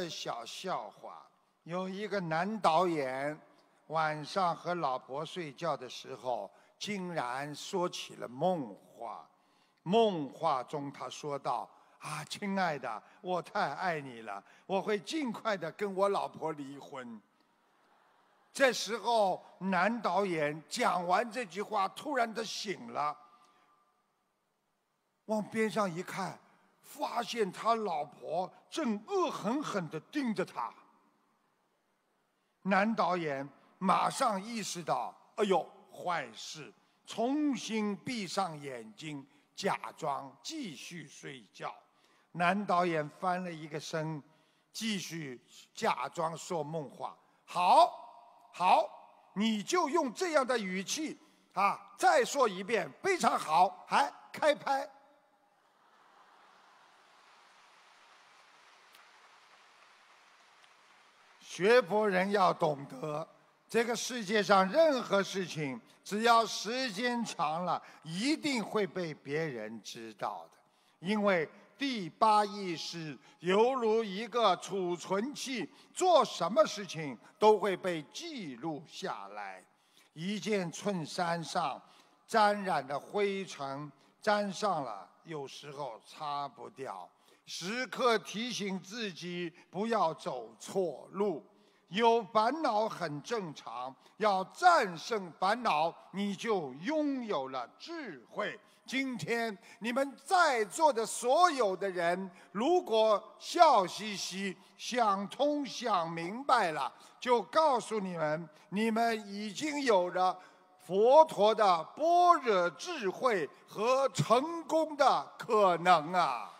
个小笑话：有一个男导演晚上和老婆睡觉的时候，竟然说起了梦话。梦话中他说道：“啊，亲爱的，我太爱你了，我会尽快的跟我老婆离婚。”这时候，男导演讲完这句话，突然的醒了，往边上一看。发现他老婆正恶狠狠地盯着他，男导演马上意识到，哎呦，坏事！重新闭上眼睛，假装继续睡觉。男导演翻了一个身，继续假装说梦话。好，好，你就用这样的语气啊，再说一遍，非常好，还开拍。学佛人要懂得，这个世界上任何事情，只要时间长了，一定会被别人知道的。因为第八意识犹如一个储存器，做什么事情都会被记录下来。一件衬衫上沾染的灰尘，沾上了，有时候擦不掉。时刻提醒自己不要走错路，有烦恼很正常。要战胜烦恼，你就拥有了智慧。今天你们在座的所有的人，如果笑嘻嘻、想通、想明白了，就告诉你们，你们已经有了佛陀的般若智慧和成功的可能啊！